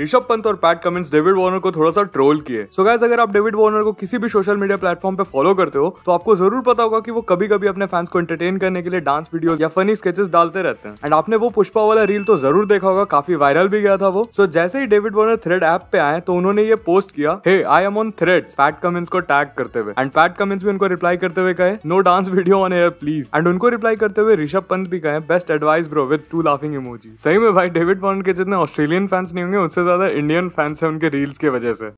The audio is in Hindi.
ऋषभ पंत और पैट कमिंस डेविड वार्नर को थोड़ा सा ट्रोल किए सो गैस अगर आप डेविड वार्नर को किसी भी सोशल मीडिया प्लेटफॉर्म पे फॉलो करते हो तो आपको जरूर पता होगा कि वो कभी कभी अपने फैंस को एंटरटेन करने के लिए डांस वीडियो या फनी स्केचेस डालते रहते हैं एंड आपने वो पुष्पा वाला रील तो जरूर देखा होगा काफी वायरल भी गया था वो सो so, जैसे ही डेविड वार्नर थ्रेड ऐप पे आए तो उन्होंने ये पोस्ट किया hey I am on thread Pat Cummins को टैग करते हुए एंड पैट कमिंस भी उनको रिप्लाई करते हुए कहे no dance video on air please and उनको रिप्लाई करते हुए ऋषभ पंत भी कहे best advice bro with two laughing emoji सही में भाई डेविड वार्नर के जितने ऑस्ट्रेलियन फैंस नहीं होंगे उनसे ज़्यादा इंडियन फैंस हैं उनके रील्स के वजह से